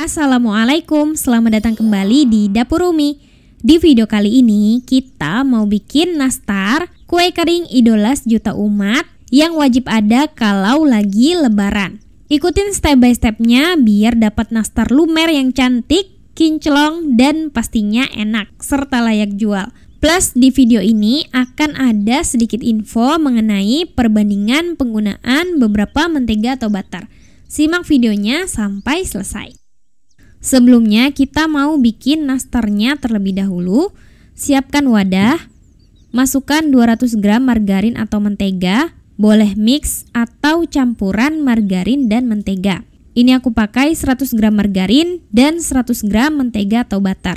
Assalamualaikum, selamat datang kembali di Dapur Umi. Di video kali ini kita mau bikin nastar, kue kering idola sejuta umat yang wajib ada kalau lagi lebaran. Ikutin step by stepnya biar dapat nastar lumer yang cantik, kinclong, dan pastinya enak, serta layak jual. Plus di video ini akan ada sedikit info mengenai perbandingan penggunaan beberapa mentega atau butter. Simak videonya sampai selesai. Sebelumnya kita mau bikin nastarnya terlebih dahulu. Siapkan wadah, masukkan 200 gram margarin atau mentega, boleh mix atau campuran margarin dan mentega. Ini aku pakai 100 gram margarin dan 100 gram mentega atau butter.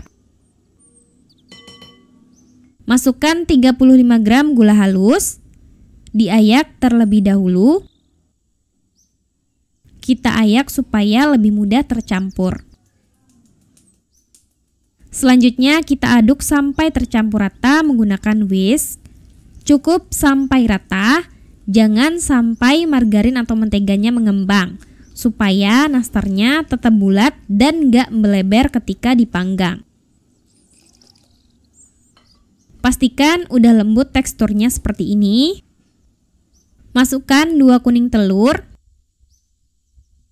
Masukkan 35 gram gula halus, diayak terlebih dahulu. Kita ayak supaya lebih mudah tercampur. Selanjutnya kita aduk sampai tercampur rata menggunakan whisk. Cukup sampai rata, jangan sampai margarin atau menteganya mengembang supaya nastarnya tetap bulat dan gak melebar ketika dipanggang. Pastikan udah lembut teksturnya seperti ini. Masukkan 2 kuning telur.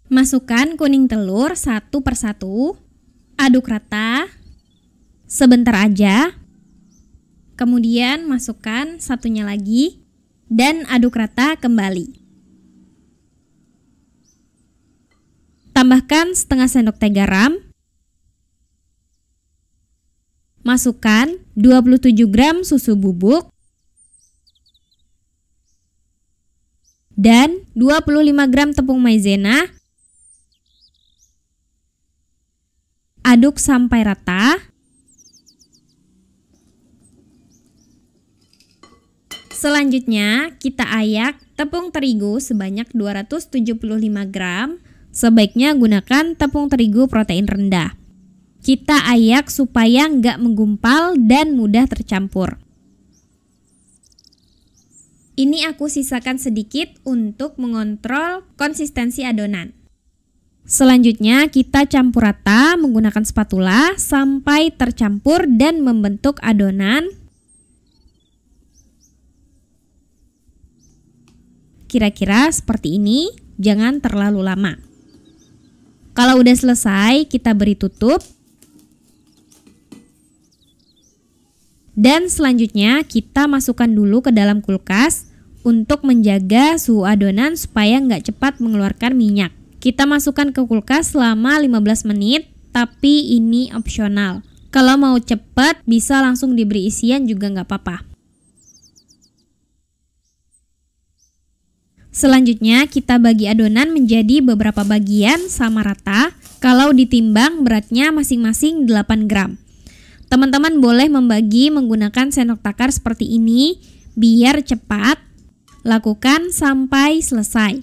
Masukkan kuning telur satu persatu. Aduk rata sebentar aja. Kemudian masukkan satunya lagi dan aduk rata kembali. Tambahkan setengah sendok teh garam. Masukkan 27 gram susu bubuk dan 25 gram tepung maizena. Aduk sampai rata. Selanjutnya, kita ayak tepung terigu sebanyak 275 gram. Sebaiknya gunakan tepung terigu protein rendah. Kita ayak supaya nggak menggumpal dan mudah tercampur. Ini aku sisakan sedikit untuk mengontrol konsistensi adonan. Selanjutnya kita campur rata menggunakan spatula sampai tercampur dan membentuk adonan Kira-kira seperti ini, jangan terlalu lama. Kalau udah selesai, kita beri tutup. Dan selanjutnya kita masukkan dulu ke dalam kulkas untuk menjaga suhu adonan supaya nggak cepat mengeluarkan minyak. Kita masukkan ke kulkas selama 15 menit, tapi ini opsional. Kalau mau cepat bisa langsung diberi isian juga nggak apa-apa. Selanjutnya, kita bagi adonan menjadi beberapa bagian sama rata. Kalau ditimbang, beratnya masing-masing 8 gram. Teman-teman boleh membagi menggunakan sendok takar seperti ini biar cepat. Lakukan sampai selesai.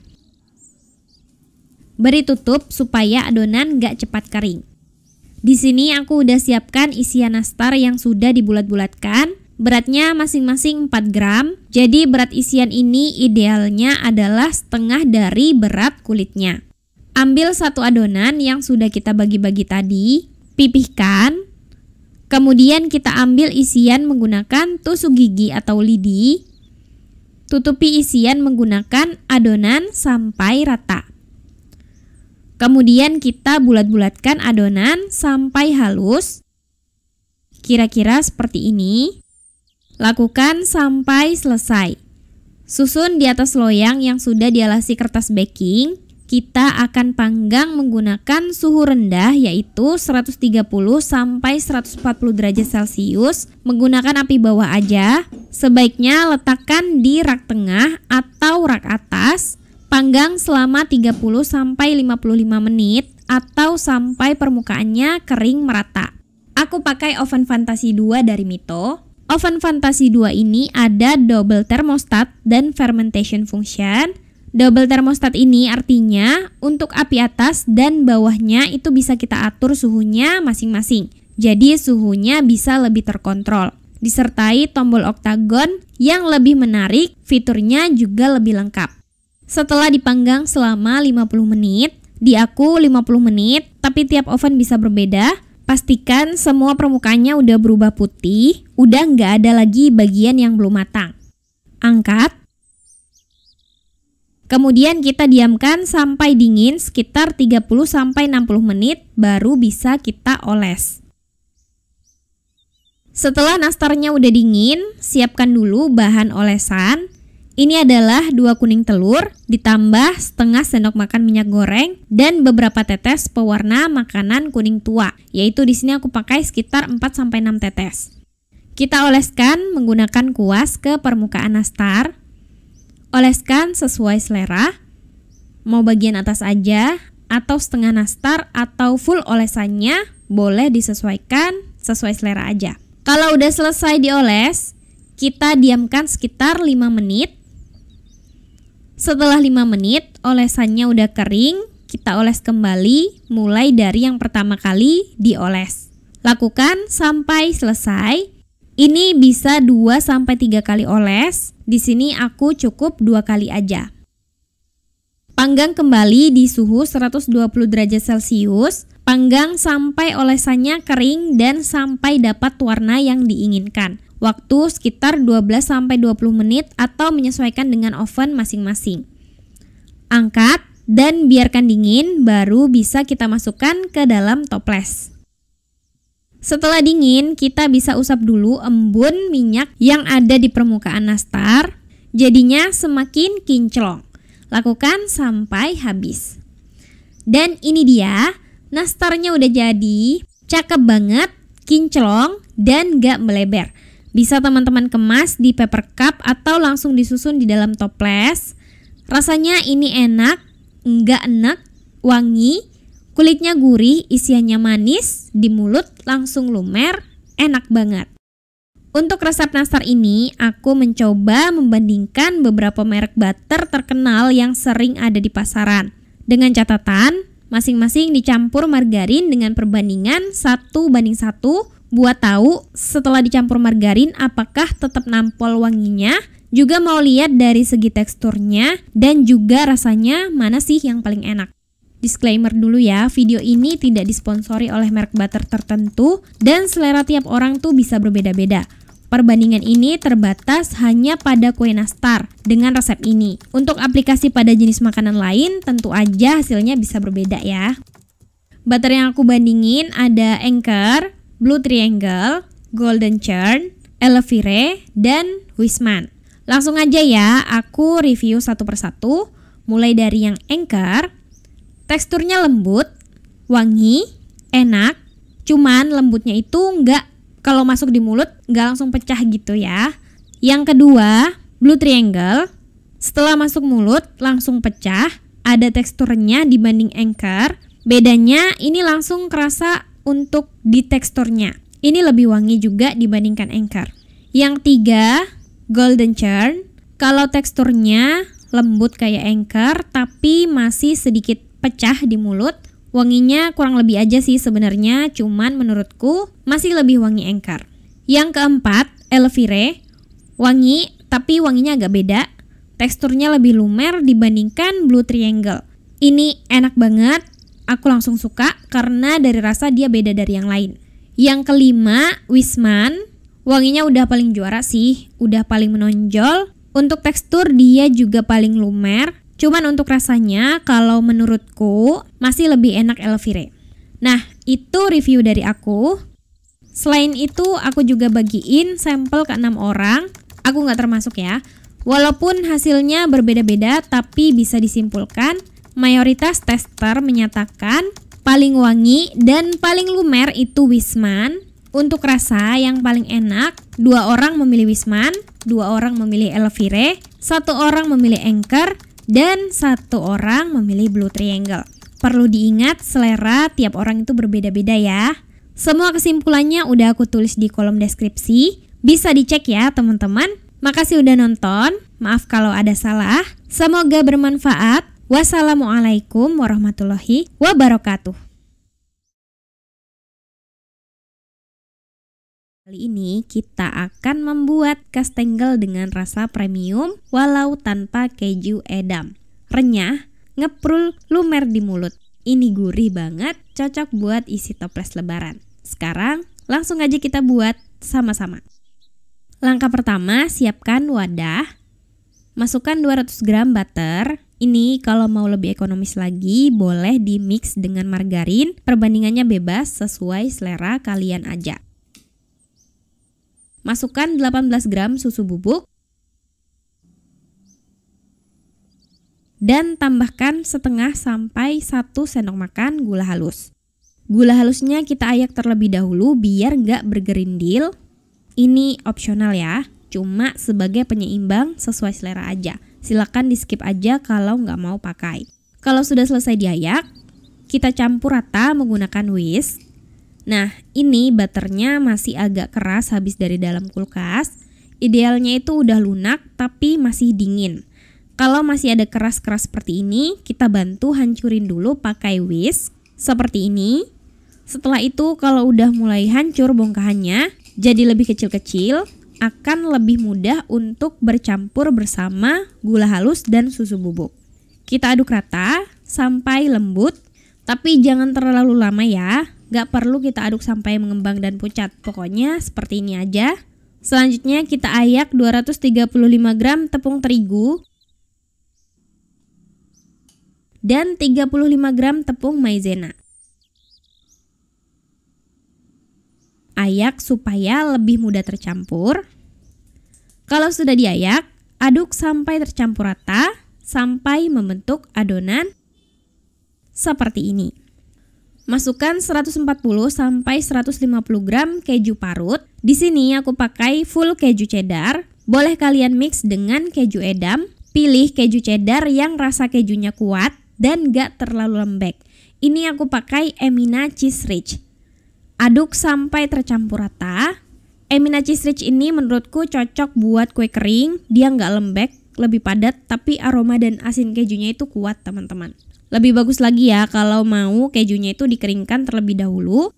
Beri tutup supaya adonan gak cepat kering. Di sini aku udah siapkan isian nastar yang sudah dibulat-bulatkan. Beratnya masing-masing 4 gram. Jadi berat isian ini idealnya adalah setengah dari berat kulitnya. Ambil satu adonan yang sudah kita bagi-bagi tadi, pipihkan. Kemudian kita ambil isian menggunakan tusuk gigi atau lidi. Tutupi isian menggunakan adonan sampai rata. Kemudian kita bulat-bulatkan adonan sampai halus. Kira-kira seperti ini. Lakukan sampai selesai. Susun di atas loyang yang sudah dialasi kertas baking. Kita akan panggang menggunakan suhu rendah yaitu 130 sampai 140 derajat Celcius menggunakan api bawah aja. Sebaiknya letakkan di rak tengah atau rak atas. Panggang selama 30 sampai 55 menit atau sampai permukaannya kering merata. Aku pakai oven fantasi 2 dari Mito Oven Fantasi 2 ini ada double thermostat dan fermentation function. Double thermostat ini artinya untuk api atas dan bawahnya itu bisa kita atur suhunya masing-masing. Jadi suhunya bisa lebih terkontrol. Disertai tombol oktagon yang lebih menarik, fiturnya juga lebih lengkap. Setelah dipanggang selama 50 menit, di aku 50 menit, tapi tiap oven bisa berbeda. Pastikan semua permukaannya udah berubah putih, udah nggak ada lagi bagian yang belum matang. Angkat. Kemudian kita diamkan sampai dingin sekitar 30-60 menit baru bisa kita oles. Setelah nastarnya udah dingin, siapkan dulu bahan olesan ini adalah dua kuning telur ditambah setengah sendok makan minyak goreng dan beberapa tetes pewarna makanan kuning tua, yaitu di sini aku pakai sekitar 4 sampai 6 tetes. Kita oleskan menggunakan kuas ke permukaan nastar. Oleskan sesuai selera. Mau bagian atas aja atau setengah nastar atau full olesannya boleh disesuaikan sesuai selera aja. Kalau udah selesai dioles, kita diamkan sekitar 5 menit setelah 5 menit, olesannya udah kering, kita oles kembali mulai dari yang pertama kali dioles. Lakukan sampai selesai. Ini bisa 2 sampai 3 kali oles. Di sini aku cukup 2 kali aja. Panggang kembali di suhu 120 derajat Celcius. Panggang sampai olesannya kering dan sampai dapat warna yang diinginkan waktu sekitar 12-20 menit atau menyesuaikan dengan oven masing-masing. Angkat dan biarkan dingin, baru bisa kita masukkan ke dalam toples. Setelah dingin, kita bisa usap dulu embun minyak yang ada di permukaan nastar, jadinya semakin kinclong. Lakukan sampai habis. Dan ini dia, nastarnya udah jadi, cakep banget, kinclong, dan gak meleber. Bisa teman-teman kemas di paper cup atau langsung disusun di dalam toples. Rasanya ini enak, enggak enak, wangi, kulitnya gurih, isiannya manis, di mulut langsung lumer, enak banget. Untuk resep nastar ini, aku mencoba membandingkan beberapa merek butter terkenal yang sering ada di pasaran. Dengan catatan, masing-masing dicampur margarin dengan perbandingan satu banding satu. Buat tahu setelah dicampur margarin apakah tetap nampol wanginya. Juga mau lihat dari segi teksturnya dan juga rasanya mana sih yang paling enak. Disclaimer dulu ya, video ini tidak disponsori oleh merek butter tertentu dan selera tiap orang tuh bisa berbeda-beda. Perbandingan ini terbatas hanya pada kue nastar dengan resep ini. Untuk aplikasi pada jenis makanan lain, tentu aja hasilnya bisa berbeda ya. Butter yang aku bandingin ada Anchor, Blue Triangle, Golden Churn, Elevire, dan Wisman. Langsung aja ya, aku review satu persatu, mulai dari yang Anchor. Teksturnya lembut, wangi, enak, cuman lembutnya itu nggak kalau masuk di mulut nggak langsung pecah gitu ya. Yang kedua, Blue Triangle. Setelah masuk mulut langsung pecah, ada teksturnya dibanding Anchor. Bedanya ini langsung kerasa untuk di teksturnya. Ini lebih wangi juga dibandingkan Anchor. Yang tiga, Golden Churn. Kalau teksturnya lembut kayak Anchor tapi masih sedikit pecah di mulut, wanginya kurang lebih aja sih sebenarnya, cuman menurutku masih lebih wangi Anchor. Yang keempat, Elvire. Wangi tapi wanginya agak beda. Teksturnya lebih lumer dibandingkan Blue Triangle. Ini enak banget, Aku langsung suka karena dari rasa dia beda dari yang lain. Yang kelima, Wisman. Wanginya udah paling juara sih, udah paling menonjol. Untuk tekstur dia juga paling lumer. Cuman untuk rasanya kalau menurutku masih lebih enak Elvire. Nah, itu review dari aku. Selain itu, aku juga bagiin sampel ke enam orang. Aku nggak termasuk ya. Walaupun hasilnya berbeda-beda, tapi bisa disimpulkan mayoritas tester menyatakan paling wangi dan paling lumer itu Wisman. Untuk rasa yang paling enak, dua orang memilih Wisman, dua orang memilih Elvire, satu orang memilih Anchor, dan satu orang memilih Blue Triangle. Perlu diingat selera tiap orang itu berbeda-beda ya. Semua kesimpulannya udah aku tulis di kolom deskripsi. Bisa dicek ya teman-teman. Makasih udah nonton. Maaf kalau ada salah. Semoga bermanfaat. Wassalamualaikum warahmatullahi wabarakatuh. Kali ini kita akan membuat kastengel dengan rasa premium walau tanpa keju edam. Renyah, ngeprul, lumer di mulut. Ini gurih banget, cocok buat isi toples lebaran. Sekarang langsung aja kita buat sama-sama. Langkah pertama, siapkan wadah. Masukkan 200 gram butter, ini kalau mau lebih ekonomis lagi boleh di mix dengan margarin. Perbandingannya bebas sesuai selera kalian aja. Masukkan 18 gram susu bubuk dan tambahkan setengah sampai 1 sendok makan gula halus. Gula halusnya kita ayak terlebih dahulu biar nggak bergerindil. Ini opsional ya, cuma sebagai penyeimbang sesuai selera aja. Silakan di skip aja kalau nggak mau pakai. Kalau sudah selesai diayak, kita campur rata menggunakan whisk. Nah, ini butternya masih agak keras habis dari dalam kulkas. Idealnya itu udah lunak tapi masih dingin. Kalau masih ada keras-keras seperti ini, kita bantu hancurin dulu pakai whisk seperti ini. Setelah itu kalau udah mulai hancur bongkahannya, jadi lebih kecil-kecil, akan lebih mudah untuk bercampur bersama gula halus dan susu bubuk. Kita aduk rata sampai lembut, tapi jangan terlalu lama ya. Gak perlu kita aduk sampai mengembang dan pucat. Pokoknya seperti ini aja. Selanjutnya kita ayak 235 gram tepung terigu dan 35 gram tepung maizena. ayak supaya lebih mudah tercampur. Kalau sudah diayak, aduk sampai tercampur rata sampai membentuk adonan seperti ini. Masukkan 140 sampai 150 gram keju parut. Di sini aku pakai full keju cheddar. Boleh kalian mix dengan keju edam. Pilih keju cheddar yang rasa kejunya kuat dan gak terlalu lembek. Ini aku pakai Emina Cheese Rich. Aduk sampai tercampur rata. Emina cheese rich ini menurutku cocok buat kue kering, dia nggak lembek, lebih padat, tapi aroma dan asin kejunya itu kuat teman-teman. Lebih bagus lagi ya kalau mau kejunya itu dikeringkan terlebih dahulu.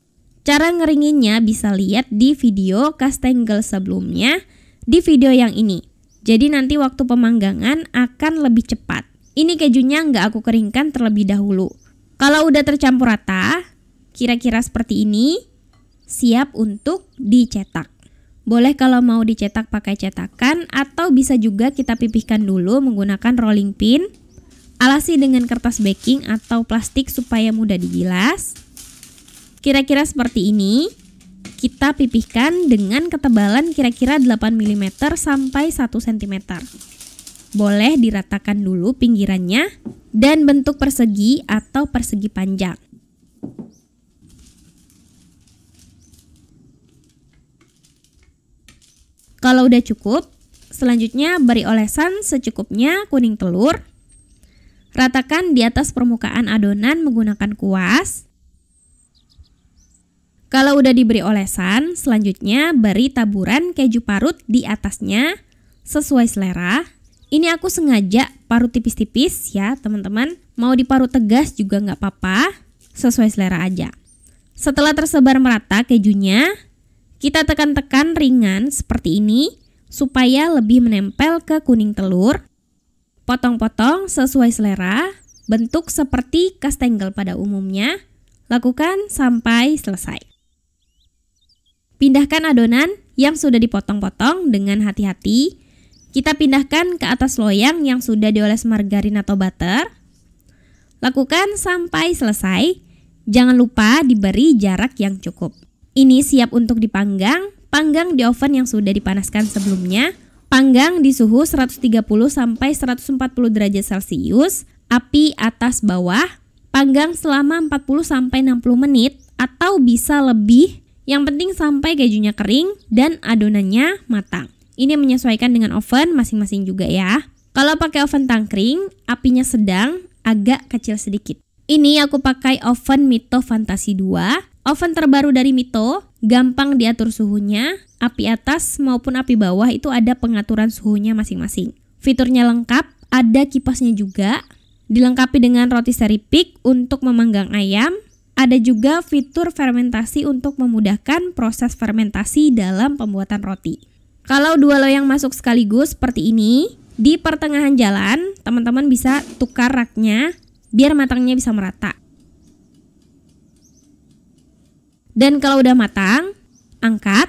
Cara ngeringinnya bisa lihat di video kastengel sebelumnya, di video yang ini. Jadi nanti waktu pemanggangan akan lebih cepat. Ini kejunya nggak aku keringkan terlebih dahulu. Kalau udah tercampur rata, kira-kira seperti ini, siap untuk dicetak. Boleh kalau mau dicetak pakai cetakan atau bisa juga kita pipihkan dulu menggunakan rolling pin. Alasi dengan kertas baking atau plastik supaya mudah digilas. Kira-kira seperti ini. Kita pipihkan dengan ketebalan kira-kira 8 mm sampai 1 cm. Boleh diratakan dulu pinggirannya dan bentuk persegi atau persegi panjang. Kalau udah cukup, selanjutnya beri olesan secukupnya kuning telur. Ratakan di atas permukaan adonan menggunakan kuas. Kalau udah diberi olesan, selanjutnya beri taburan keju parut di atasnya sesuai selera. Ini aku sengaja parut tipis-tipis ya teman-teman. Mau diparut tegas juga nggak apa-apa, sesuai selera aja. Setelah tersebar merata kejunya, kita tekan-tekan ringan seperti ini supaya lebih menempel ke kuning telur. Potong-potong sesuai selera, bentuk seperti kastengel pada umumnya. Lakukan sampai selesai. Pindahkan adonan yang sudah dipotong-potong dengan hati-hati. Kita pindahkan ke atas loyang yang sudah dioles margarin atau butter. Lakukan sampai selesai. Jangan lupa diberi jarak yang cukup. Ini siap untuk dipanggang, panggang di oven yang sudah dipanaskan sebelumnya, panggang di suhu 130 sampai 140 derajat Celcius, api atas bawah, panggang selama 40 sampai 60 menit atau bisa lebih. Yang penting sampai kejunya kering dan adonannya matang. Ini menyesuaikan dengan oven masing-masing juga ya. Kalau pakai oven tangkring, apinya sedang, agak kecil sedikit. Ini aku pakai oven Mito Fantasi 2 Oven terbaru dari Mito gampang diatur suhunya, api atas maupun api bawah itu ada pengaturan suhunya masing-masing. Fiturnya lengkap, ada kipasnya juga, dilengkapi dengan roti seri pik untuk memanggang ayam, ada juga fitur fermentasi untuk memudahkan proses fermentasi dalam pembuatan roti. Kalau dua loyang masuk sekaligus seperti ini, di pertengahan jalan teman-teman bisa tukar raknya biar matangnya bisa merata. Dan kalau udah matang, angkat,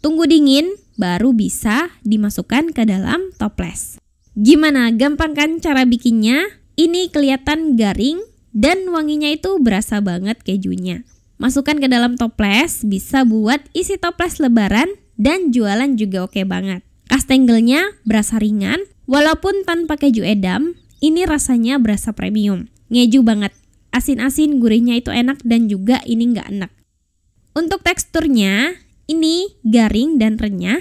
tunggu dingin, baru bisa dimasukkan ke dalam toples. Gimana? Gampang kan cara bikinnya? Ini kelihatan garing dan wanginya itu berasa banget kejunya. Masukkan ke dalam toples, bisa buat isi toples lebaran dan jualan juga oke banget. Kastengelnya berasa ringan, walaupun tanpa keju edam, ini rasanya berasa premium. Ngeju banget. Asin-asin gurihnya itu enak dan juga ini nggak enak. Untuk teksturnya, ini garing dan renyah.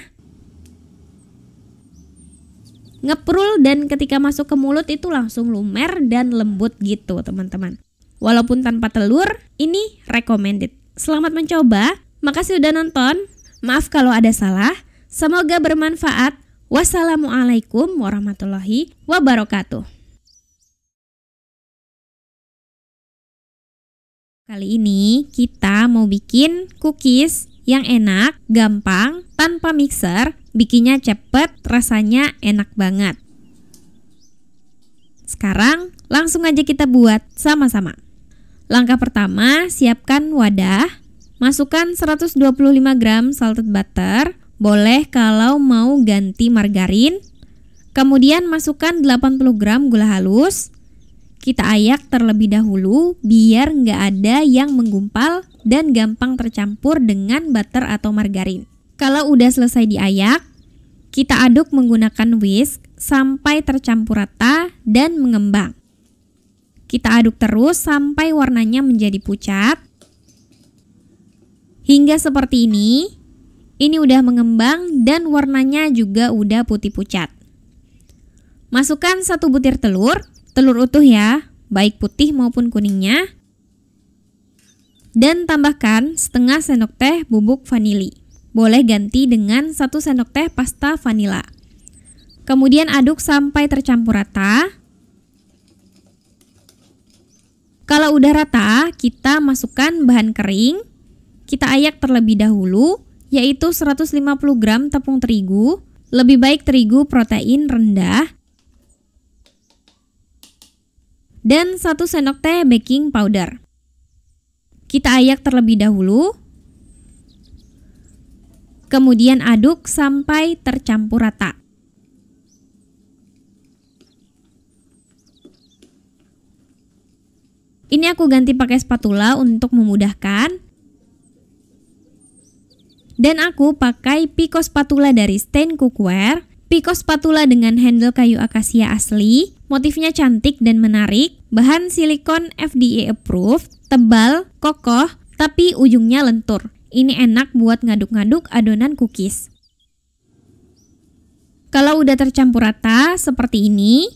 Ngeprul dan ketika masuk ke mulut itu langsung lumer dan lembut gitu teman-teman. Walaupun tanpa telur, ini recommended. Selamat mencoba, makasih udah nonton. Maaf kalau ada salah, semoga bermanfaat. Wassalamualaikum warahmatullahi wabarakatuh. Kali ini kita mau bikin cookies yang enak, gampang, tanpa mixer, bikinnya cepet, rasanya enak banget. Sekarang langsung aja kita buat sama-sama. Langkah pertama, siapkan wadah, masukkan 125 gram salted butter, boleh kalau mau ganti margarin, Kemudian masukkan 80 gram gula halus, kita ayak terlebih dahulu biar nggak ada yang menggumpal dan gampang tercampur dengan butter atau margarin. Kalau udah selesai diayak, kita aduk menggunakan whisk sampai tercampur rata dan mengembang. Kita aduk terus sampai warnanya menjadi pucat. Hingga seperti ini, ini udah mengembang dan warnanya juga udah putih pucat. Masukkan satu butir telur telur utuh ya, baik putih maupun kuningnya. Dan tambahkan setengah sendok teh bubuk vanili. Boleh ganti dengan satu sendok teh pasta vanila. Kemudian aduk sampai tercampur rata. Kalau udah rata, kita masukkan bahan kering. Kita ayak terlebih dahulu, yaitu 150 gram tepung terigu. Lebih baik terigu protein rendah dan 1 sendok teh baking powder. Kita ayak terlebih dahulu. Kemudian aduk sampai tercampur rata. Ini aku ganti pakai spatula untuk memudahkan. Dan aku pakai piko spatula dari Stain Cookware Piko spatula dengan handle kayu akasia asli, motifnya cantik dan menarik, bahan silikon FDA approved, tebal, kokoh, tapi ujungnya lentur. Ini enak buat ngaduk-ngaduk adonan cookies. Kalau udah tercampur rata seperti ini,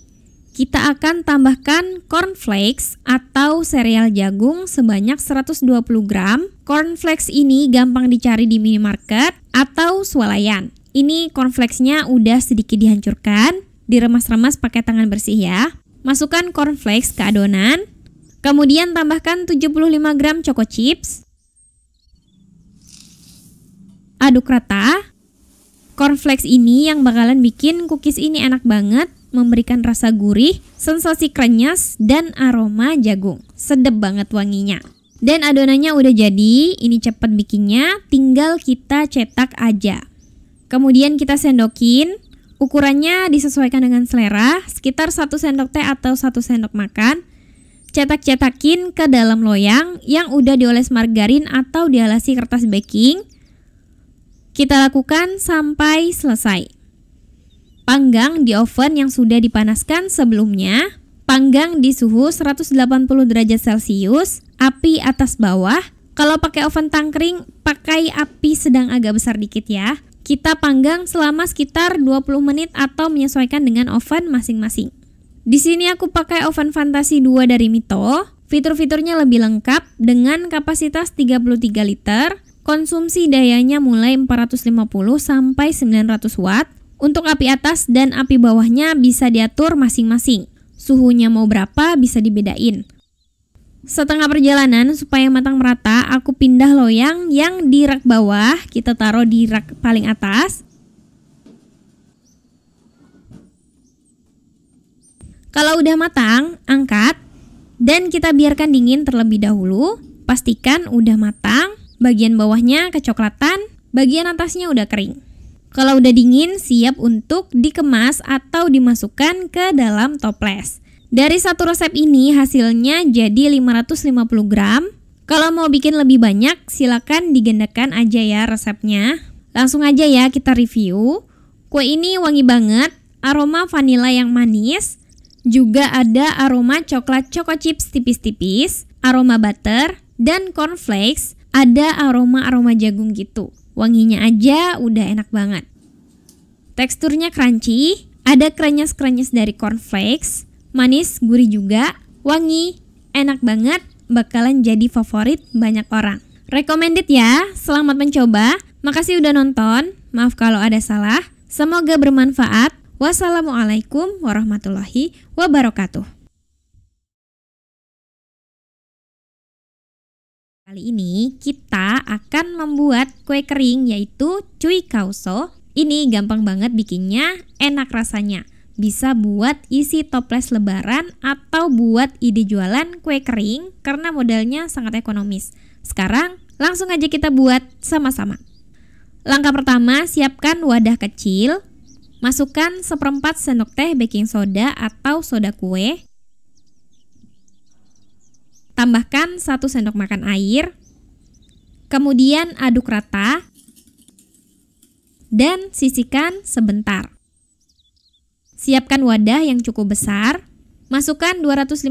kita akan tambahkan cornflakes atau sereal jagung sebanyak 120 gram. Cornflakes ini gampang dicari di minimarket atau swalayan. Ini cornflakesnya udah sedikit dihancurkan, diremas-remas pakai tangan bersih ya. Masukkan cornflakes ke adonan, kemudian tambahkan 75 gram choco chips. Aduk rata. Cornflakes ini yang bakalan bikin cookies ini enak banget, memberikan rasa gurih, sensasi krenyes, dan aroma jagung. Sedep banget wanginya. Dan adonannya udah jadi, ini cepat bikinnya, tinggal kita cetak aja. Kemudian kita sendokin. Ukurannya disesuaikan dengan selera, sekitar 1 sendok teh atau 1 sendok makan. Cetak-cetakin ke dalam loyang yang udah dioles margarin atau dialasi kertas baking. Kita lakukan sampai selesai. Panggang di oven yang sudah dipanaskan sebelumnya. Panggang di suhu 180 derajat Celcius, api atas bawah. Kalau pakai oven tangkring, pakai api sedang agak besar dikit ya. Kita panggang selama sekitar 20 menit atau menyesuaikan dengan oven masing-masing. Di sini aku pakai oven fantasi 2 dari Mito. Fitur-fiturnya lebih lengkap dengan kapasitas 33 liter, konsumsi dayanya mulai 450 sampai 900 watt. Untuk api atas dan api bawahnya bisa diatur masing-masing. Suhunya mau berapa bisa dibedain. Setengah perjalanan supaya matang merata, aku pindah loyang yang di rak bawah, kita taruh di rak paling atas. Kalau udah matang, angkat dan kita biarkan dingin terlebih dahulu. Pastikan udah matang, bagian bawahnya kecoklatan, bagian atasnya udah kering. Kalau udah dingin, siap untuk dikemas atau dimasukkan ke dalam toples. Dari satu resep ini hasilnya jadi 550 gram. Kalau mau bikin lebih banyak silakan digendakan aja ya resepnya. Langsung aja ya kita review. Kue ini wangi banget, aroma vanila yang manis, juga ada aroma coklat choco chips tipis-tipis, aroma butter, dan cornflakes, ada aroma-aroma jagung gitu. Wanginya aja udah enak banget. Teksturnya crunchy, ada krenyes-krenyes dari cornflakes, manis, gurih juga, wangi, enak banget, bakalan jadi favorit banyak orang. Recommended ya, selamat mencoba. Makasih udah nonton, maaf kalau ada salah. Semoga bermanfaat. Wassalamualaikum warahmatullahi wabarakatuh. Kali ini kita akan membuat kue kering yaitu cuy kauso. Ini gampang banget bikinnya, enak rasanya. Bisa buat isi toples lebaran atau buat ide jualan kue kering karena modalnya sangat ekonomis. Sekarang langsung aja kita buat sama-sama. Langkah pertama, siapkan wadah kecil. Masukkan seperempat sendok teh baking soda atau soda kue. Tambahkan satu sendok makan air. Kemudian aduk rata dan sisihkan sebentar. Siapkan wadah yang cukup besar. Masukkan 250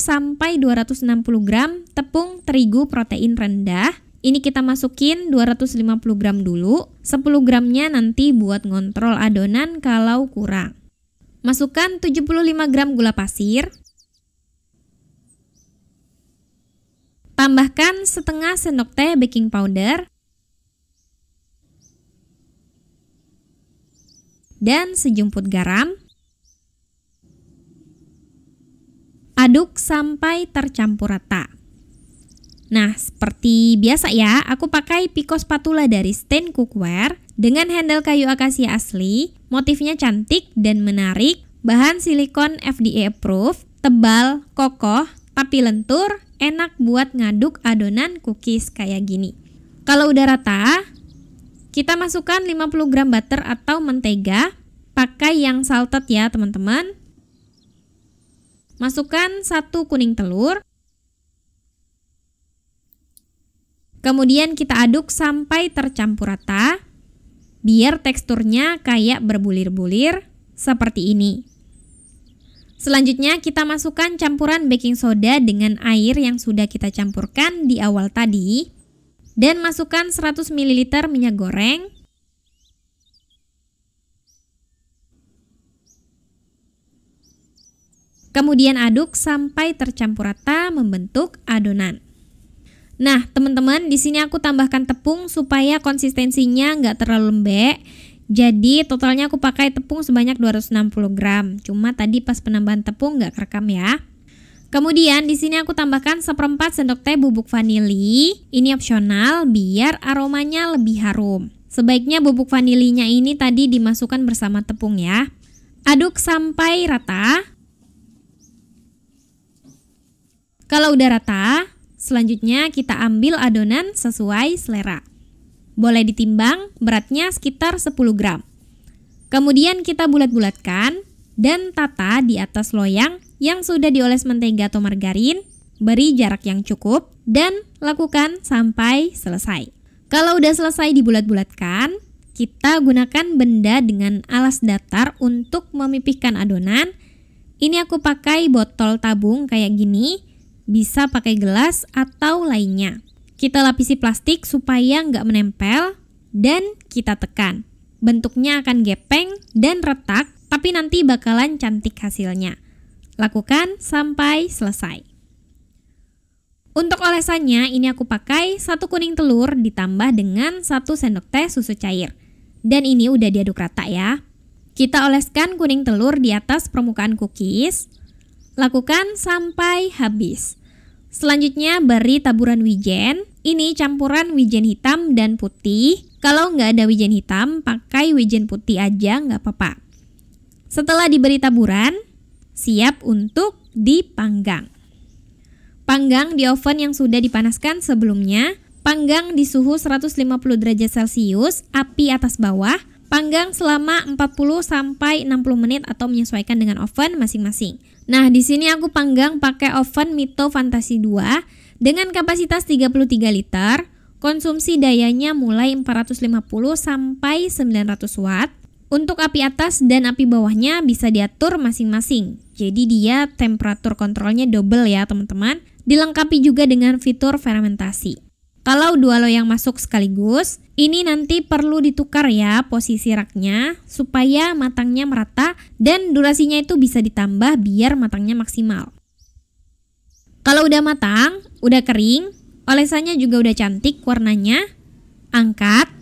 sampai 260 gram tepung terigu protein rendah. Ini kita masukin 250 gram dulu. 10 gramnya nanti buat ngontrol adonan kalau kurang. Masukkan 75 gram gula pasir. Tambahkan setengah sendok teh baking powder dan sejumput garam. Aduk sampai tercampur rata. Nah, seperti biasa ya, aku pakai piko spatula dari Stain Cookware dengan handle kayu akasia asli, motifnya cantik dan menarik, bahan silikon FDA approved, tebal, kokoh, tapi lentur, enak buat ngaduk adonan cookies kayak gini. Kalau udah rata, kita masukkan 50 gram butter atau mentega, pakai yang salted ya teman-teman. Masukkan satu kuning telur. Kemudian kita aduk sampai tercampur rata. Biar teksturnya kayak berbulir-bulir seperti ini. Selanjutnya kita masukkan campuran baking soda dengan air yang sudah kita campurkan di awal tadi dan masukkan 100 ml minyak goreng Kemudian aduk sampai tercampur rata membentuk adonan. Nah, teman-teman, di sini aku tambahkan tepung supaya konsistensinya nggak terlalu lembek. Jadi totalnya aku pakai tepung sebanyak 260 gram. Cuma tadi pas penambahan tepung nggak kerekam ya. Kemudian di sini aku tambahkan seperempat sendok teh bubuk vanili. Ini opsional biar aromanya lebih harum. Sebaiknya bubuk vanilinya ini tadi dimasukkan bersama tepung ya. Aduk sampai rata. Kalau udah rata, selanjutnya kita ambil adonan sesuai selera. Boleh ditimbang, beratnya sekitar 10 gram. Kemudian kita bulat-bulatkan dan tata di atas loyang yang sudah dioles mentega atau margarin, beri jarak yang cukup, dan lakukan sampai selesai. Kalau udah selesai dibulat-bulatkan, kita gunakan benda dengan alas datar untuk memipihkan adonan. Ini aku pakai botol tabung kayak gini bisa pakai gelas atau lainnya. Kita lapisi plastik supaya nggak menempel dan kita tekan. Bentuknya akan gepeng dan retak, tapi nanti bakalan cantik hasilnya. Lakukan sampai selesai. Untuk olesannya, ini aku pakai satu kuning telur ditambah dengan satu sendok teh susu cair. Dan ini udah diaduk rata ya. Kita oleskan kuning telur di atas permukaan cookies Lakukan sampai habis. Selanjutnya beri taburan wijen. Ini campuran wijen hitam dan putih. Kalau nggak ada wijen hitam, pakai wijen putih aja nggak apa-apa. Setelah diberi taburan, siap untuk dipanggang. Panggang di oven yang sudah dipanaskan sebelumnya. Panggang di suhu 150 derajat Celcius, api atas bawah. Panggang selama 40 sampai 60 menit atau menyesuaikan dengan oven masing-masing. Nah, di sini aku panggang pakai oven Mito Fantasi 2 dengan kapasitas 33 liter, konsumsi dayanya mulai 450 sampai 900 watt. Untuk api atas dan api bawahnya bisa diatur masing-masing. Jadi dia temperatur kontrolnya double ya, teman-teman. Dilengkapi juga dengan fitur fermentasi. Kalau dua loyang masuk sekaligus, ini nanti perlu ditukar ya posisi raknya supaya matangnya merata dan durasinya itu bisa ditambah biar matangnya maksimal. Kalau udah matang, udah kering, olesannya juga udah cantik warnanya, angkat.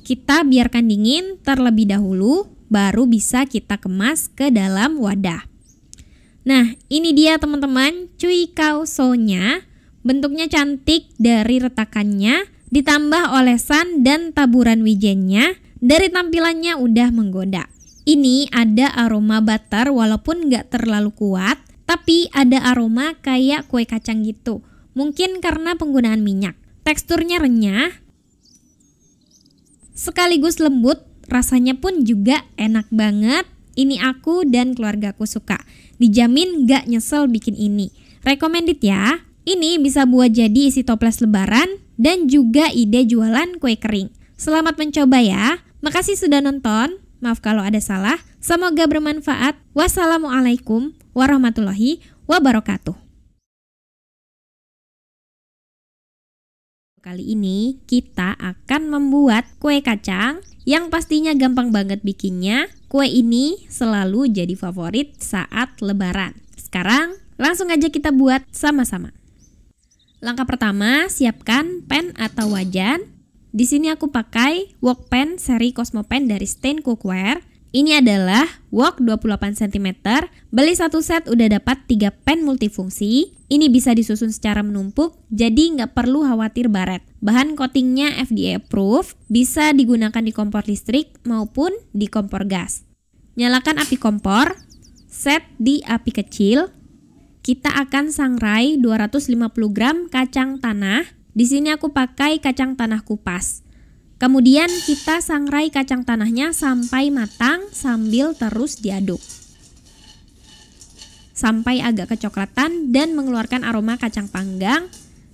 Kita biarkan dingin terlebih dahulu, baru bisa kita kemas ke dalam wadah. Nah, ini dia teman-teman cuy kausonya. Bentuknya cantik dari retakannya, ditambah olesan dan taburan wijennya. Dari tampilannya udah menggoda. Ini ada aroma butter walaupun nggak terlalu kuat, tapi ada aroma kayak kue kacang gitu. Mungkin karena penggunaan minyak. Teksturnya renyah, sekaligus lembut, rasanya pun juga enak banget. Ini aku dan keluargaku suka. Dijamin gak nyesel bikin ini. Recommended ya. Ini bisa buat jadi isi toples lebaran dan juga ide jualan kue kering. Selamat mencoba ya. Makasih sudah nonton. Maaf kalau ada salah. Semoga bermanfaat. Wassalamualaikum warahmatullahi wabarakatuh. Kali ini kita akan membuat kue kacang yang pastinya gampang banget bikinnya Kue ini selalu jadi favorit saat lebaran. Sekarang langsung aja kita buat sama-sama. Langkah pertama, siapkan pen atau wajan. Di sini aku pakai wok pen seri Cosmo Pen dari Stain Cookware ini adalah wok 28 cm. Beli satu set udah dapat 3 pen multifungsi. Ini bisa disusun secara menumpuk, jadi nggak perlu khawatir baret. Bahan coatingnya FDA approved, bisa digunakan di kompor listrik maupun di kompor gas. Nyalakan api kompor, set di api kecil. Kita akan sangrai 250 gram kacang tanah. Di sini aku pakai kacang tanah kupas. Kemudian kita sangrai kacang tanahnya sampai matang sambil terus diaduk. Sampai agak kecoklatan dan mengeluarkan aroma kacang panggang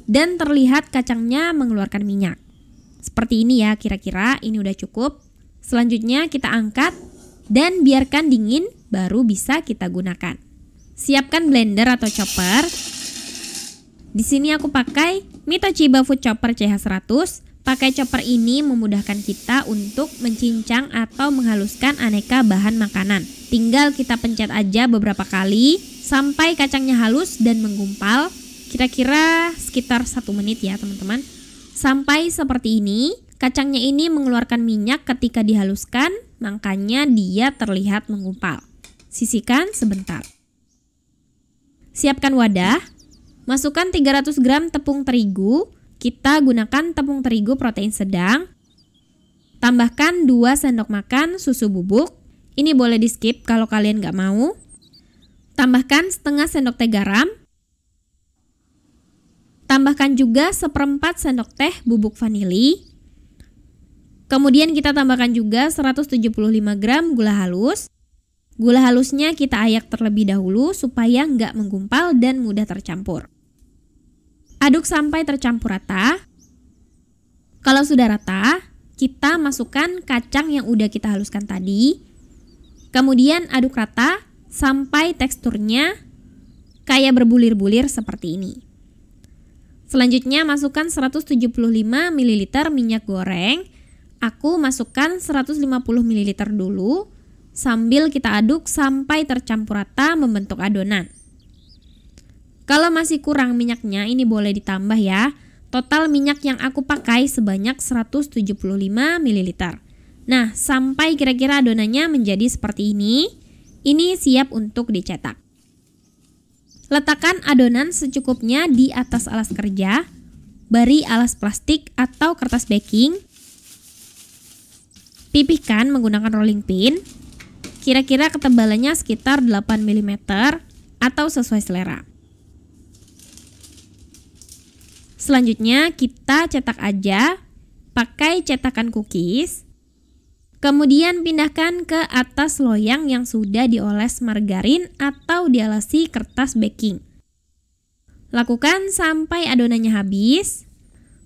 dan terlihat kacangnya mengeluarkan minyak. Seperti ini ya kira-kira, ini udah cukup. Selanjutnya kita angkat dan biarkan dingin baru bisa kita gunakan. Siapkan blender atau chopper. Di sini aku pakai Mitochiba Food Chopper CH100 Pakai chopper ini memudahkan kita untuk mencincang atau menghaluskan aneka bahan makanan. Tinggal kita pencet aja beberapa kali sampai kacangnya halus dan menggumpal. Kira-kira sekitar satu menit ya teman-teman. Sampai seperti ini, kacangnya ini mengeluarkan minyak ketika dihaluskan, makanya dia terlihat menggumpal. Sisihkan sebentar. Siapkan wadah, masukkan 300 gram tepung terigu, kita gunakan tepung terigu protein sedang. Tambahkan 2 sendok makan susu bubuk. Ini boleh di skip kalau kalian nggak mau. Tambahkan setengah sendok teh garam. Tambahkan juga seperempat sendok teh bubuk vanili. Kemudian kita tambahkan juga 175 gram gula halus. Gula halusnya kita ayak terlebih dahulu supaya nggak menggumpal dan mudah tercampur. Aduk sampai tercampur rata. Kalau sudah rata, kita masukkan kacang yang udah kita haluskan tadi. Kemudian aduk rata sampai teksturnya kayak berbulir-bulir seperti ini. Selanjutnya masukkan 175 ml minyak goreng. Aku masukkan 150 ml dulu sambil kita aduk sampai tercampur rata membentuk adonan. Kalau masih kurang minyaknya, ini boleh ditambah ya. Total minyak yang aku pakai sebanyak 175 ml. Nah, sampai kira-kira adonannya menjadi seperti ini. Ini siap untuk dicetak. Letakkan adonan secukupnya di atas alas kerja, beri alas plastik atau kertas baking. Pipihkan menggunakan rolling pin. Kira-kira ketebalannya sekitar 8 mm atau sesuai selera. Selanjutnya kita cetak aja pakai cetakan cookies. Kemudian pindahkan ke atas loyang yang sudah dioles margarin atau dialasi kertas baking. Lakukan sampai adonannya habis.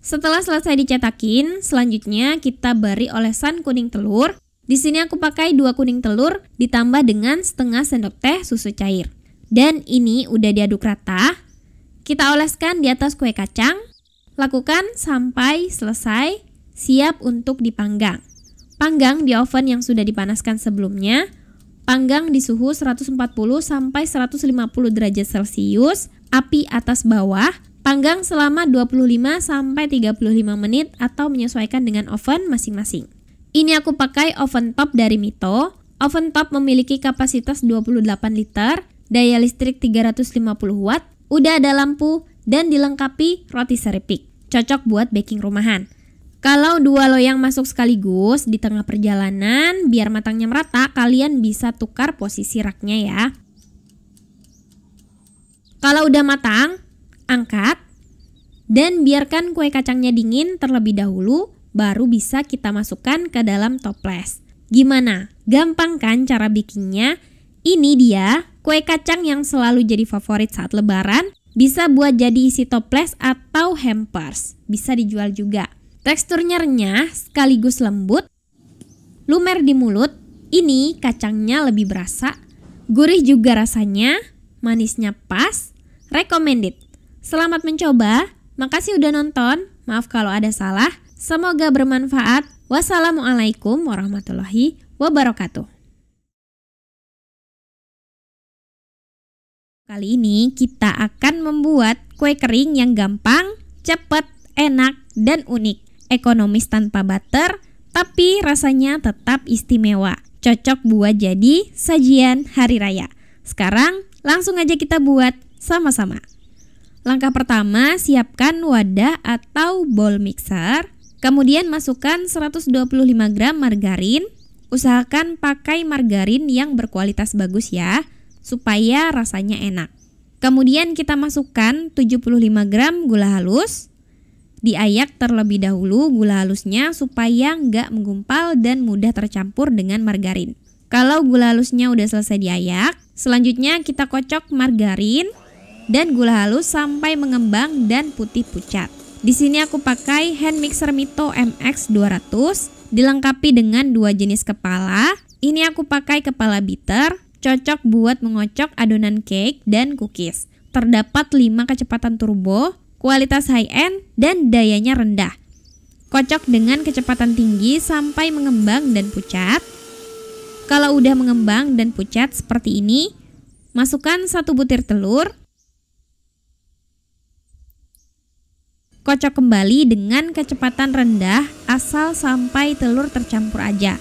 Setelah selesai dicetakin, selanjutnya kita beri olesan kuning telur. Di sini aku pakai 2 kuning telur ditambah dengan setengah sendok teh susu cair. Dan ini udah diaduk rata. Kita oleskan di atas kue kacang. Lakukan sampai selesai, siap untuk dipanggang. Panggang di oven yang sudah dipanaskan sebelumnya. Panggang di suhu 140 sampai 150 derajat Celcius, api atas bawah. Panggang selama 25 sampai 35 menit atau menyesuaikan dengan oven masing-masing. Ini aku pakai oven top dari Mito. Oven top memiliki kapasitas 28 liter, daya listrik 350 watt, udah ada lampu, dan dilengkapi roti seripik. Cocok buat baking rumahan. Kalau dua loyang masuk sekaligus di tengah perjalanan, biar matangnya merata, kalian bisa tukar posisi raknya ya. Kalau udah matang, angkat dan biarkan kue kacangnya dingin terlebih dahulu, baru bisa kita masukkan ke dalam toples. Gimana? Gampang kan cara bikinnya? Ini dia Kue kacang yang selalu jadi favorit saat lebaran bisa buat jadi isi toples atau hampers. Bisa dijual juga. Teksturnya renyah sekaligus lembut. Lumer di mulut. Ini kacangnya lebih berasa. Gurih juga rasanya. Manisnya pas. Recommended. Selamat mencoba. Makasih udah nonton. Maaf kalau ada salah. Semoga bermanfaat. Wassalamualaikum warahmatullahi wabarakatuh. Kali ini kita akan membuat kue kering yang gampang, cepat, enak, dan unik. Ekonomis tanpa butter, tapi rasanya tetap istimewa. Cocok buat jadi sajian hari raya. Sekarang langsung aja kita buat sama-sama. Langkah pertama, siapkan wadah atau bowl mixer. Kemudian masukkan 125 gram margarin. Usahakan pakai margarin yang berkualitas bagus ya supaya rasanya enak. Kemudian kita masukkan 75 gram gula halus. Diayak terlebih dahulu gula halusnya supaya nggak menggumpal dan mudah tercampur dengan margarin. Kalau gula halusnya udah selesai diayak, selanjutnya kita kocok margarin dan gula halus sampai mengembang dan putih pucat. Di sini aku pakai hand mixer Mito MX 200 dilengkapi dengan dua jenis kepala. Ini aku pakai kepala bitter cocok buat mengocok adonan cake dan cookies. Terdapat 5 kecepatan turbo, kualitas high-end, dan dayanya rendah. Kocok dengan kecepatan tinggi sampai mengembang dan pucat. Kalau udah mengembang dan pucat seperti ini, masukkan satu butir telur, kocok kembali dengan kecepatan rendah asal sampai telur tercampur aja.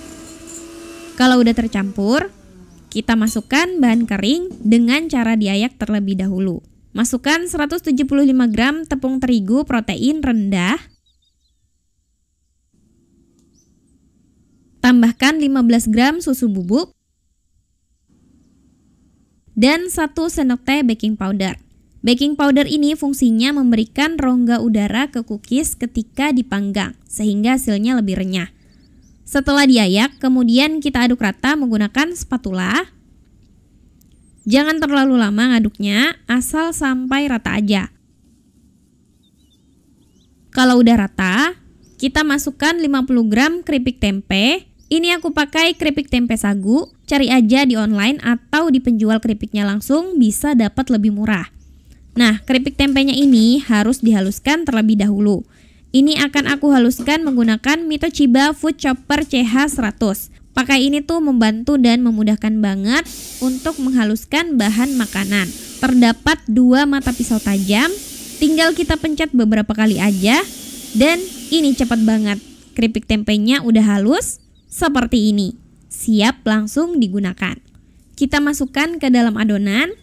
Kalau udah tercampur, kita masukkan bahan kering dengan cara diayak terlebih dahulu. Masukkan 175 gram tepung terigu protein rendah. Tambahkan 15 gram susu bubuk. Dan 1 sendok teh baking powder. Baking powder ini fungsinya memberikan rongga udara ke cookies ketika dipanggang, sehingga hasilnya lebih renyah. Setelah diayak, kemudian kita aduk rata menggunakan spatula. Jangan terlalu lama ngaduknya, asal sampai rata aja. Kalau udah rata, kita masukkan 50 gram keripik tempe. Ini aku pakai keripik tempe sagu. Cari aja di online atau di penjual keripiknya langsung bisa dapat lebih murah. Nah, keripik tempenya ini harus dihaluskan terlebih dahulu. Ini akan aku haluskan menggunakan Mitochiba Food Chopper CH100. Pakai ini tuh membantu dan memudahkan banget untuk menghaluskan bahan makanan. Terdapat dua mata pisau tajam, tinggal kita pencet beberapa kali aja dan ini cepat banget. Keripik tempenya udah halus seperti ini. Siap langsung digunakan. Kita masukkan ke dalam adonan.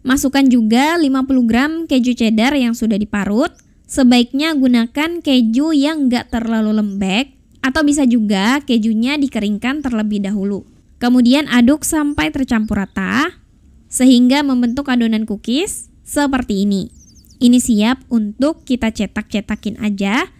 Masukkan juga 50 gram keju cheddar yang sudah diparut Sebaiknya gunakan keju yang nggak terlalu lembek atau bisa juga kejunya dikeringkan terlebih dahulu. Kemudian aduk sampai tercampur rata sehingga membentuk adonan cookies seperti ini. Ini siap untuk kita cetak-cetakin aja.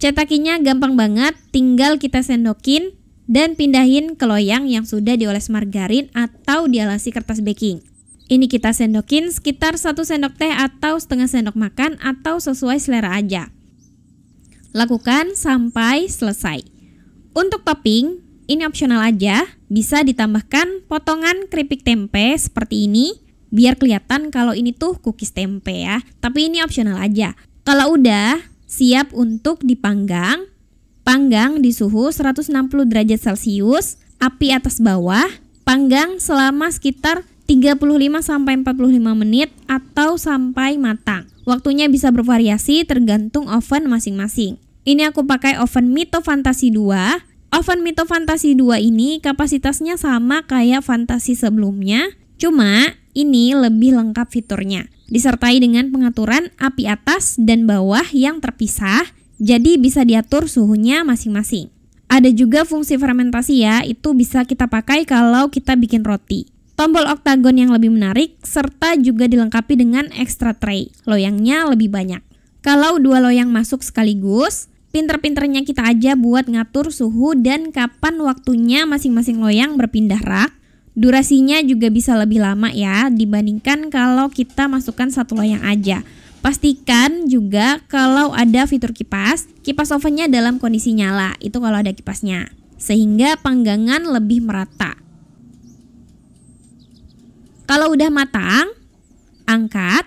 Cetakinya gampang banget, tinggal kita sendokin dan pindahin ke loyang yang sudah dioles margarin atau dialasi kertas baking. Ini kita sendokin sekitar 1 sendok teh atau setengah sendok makan atau sesuai selera aja. Lakukan sampai selesai. Untuk topping, ini opsional aja, bisa ditambahkan potongan keripik tempe seperti ini biar kelihatan kalau ini tuh cookies tempe ya. Tapi ini opsional aja. Kalau udah siap untuk dipanggang, panggang di suhu 160 derajat Celcius, api atas bawah, panggang selama sekitar 35 sampai 45 menit atau sampai matang. Waktunya bisa bervariasi tergantung oven masing-masing. Ini aku pakai oven Mito Fantasi 2. Oven Mito Fantasi 2 ini kapasitasnya sama kayak Fantasi sebelumnya, cuma ini lebih lengkap fiturnya. Disertai dengan pengaturan api atas dan bawah yang terpisah, jadi bisa diatur suhunya masing-masing. Ada juga fungsi fermentasi ya, itu bisa kita pakai kalau kita bikin roti tombol oktagon yang lebih menarik, serta juga dilengkapi dengan extra tray, loyangnya lebih banyak. Kalau dua loyang masuk sekaligus, pinter-pinternya kita aja buat ngatur suhu dan kapan waktunya masing-masing loyang berpindah rak. Durasinya juga bisa lebih lama ya dibandingkan kalau kita masukkan satu loyang aja. Pastikan juga kalau ada fitur kipas, kipas ovennya dalam kondisi nyala, itu kalau ada kipasnya. Sehingga panggangan lebih merata. Kalau udah matang, angkat.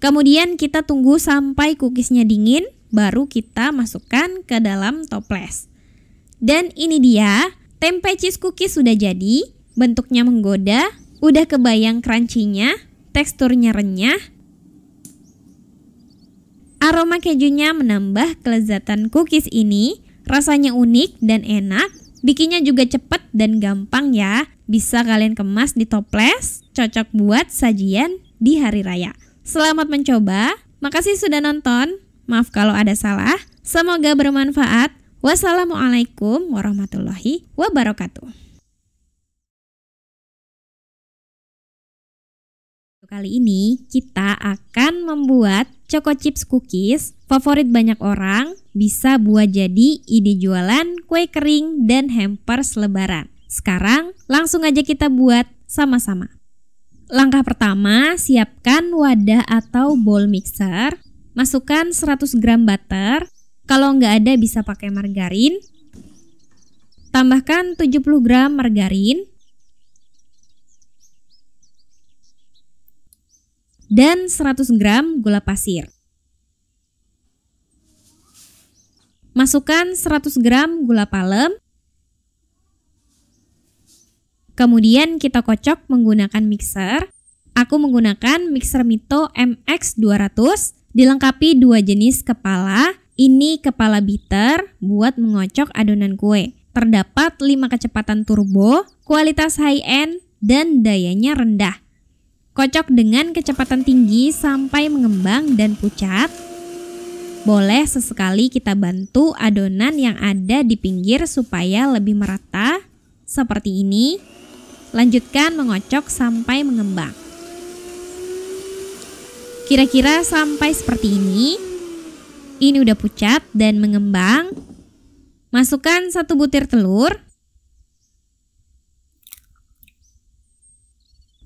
Kemudian kita tunggu sampai cookiesnya dingin, baru kita masukkan ke dalam toples. Dan ini dia, tempe cheese cookies sudah jadi, bentuknya menggoda, udah kebayang crunchy-nya, teksturnya renyah. Aroma kejunya menambah kelezatan cookies ini, rasanya unik dan enak Bikinnya juga cepat dan gampang ya. Bisa kalian kemas di toples, cocok buat sajian di hari raya. Selamat mencoba. Makasih sudah nonton. Maaf kalau ada salah. Semoga bermanfaat. Wassalamualaikum warahmatullahi wabarakatuh. Kali ini kita akan membuat Choco Chips Cookies, favorit banyak orang, bisa buat jadi ide jualan kue kering dan hampers lebaran. Sekarang langsung aja kita buat sama-sama. Langkah pertama, siapkan wadah atau bowl mixer. Masukkan 100 gram butter, kalau nggak ada bisa pakai margarin. Tambahkan 70 gram margarin, dan 100 gram gula pasir. Masukkan 100 gram gula palem. Kemudian kita kocok menggunakan mixer. Aku menggunakan mixer Mito MX200 dilengkapi dua jenis kepala. Ini kepala bitter buat mengocok adonan kue. Terdapat 5 kecepatan turbo, kualitas high-end, dan dayanya rendah. Kocok dengan kecepatan tinggi sampai mengembang dan pucat. Boleh sesekali kita bantu adonan yang ada di pinggir supaya lebih merata, seperti ini. Lanjutkan mengocok sampai mengembang. Kira-kira sampai seperti ini. Ini udah pucat dan mengembang. Masukkan satu butir telur.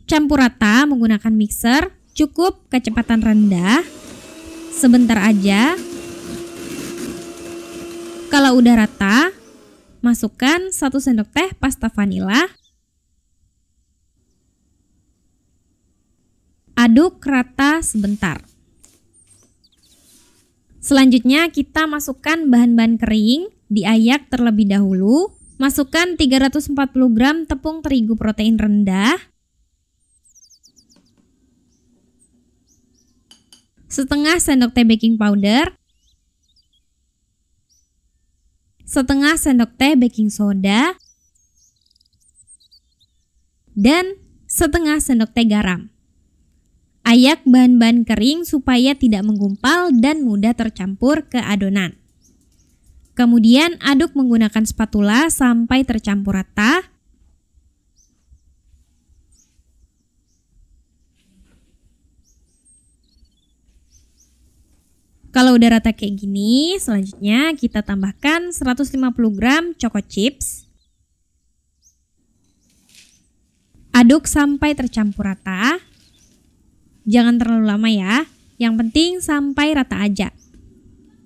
Campur rata menggunakan mixer, cukup kecepatan rendah, sebentar aja. Kalau udah rata, masukkan 1 sendok teh pasta vanila. Aduk rata sebentar. Selanjutnya kita masukkan bahan-bahan kering, diayak terlebih dahulu. Masukkan 340 gram tepung terigu protein rendah, setengah sendok teh baking powder, setengah sendok teh baking soda, dan setengah sendok teh garam. Ayak bahan-bahan kering supaya tidak menggumpal dan mudah tercampur ke adonan. Kemudian aduk menggunakan spatula sampai tercampur rata Kalau udah rata kayak gini, selanjutnya kita tambahkan 150 gram choco chips. Aduk sampai tercampur rata. Jangan terlalu lama ya, yang penting sampai rata aja.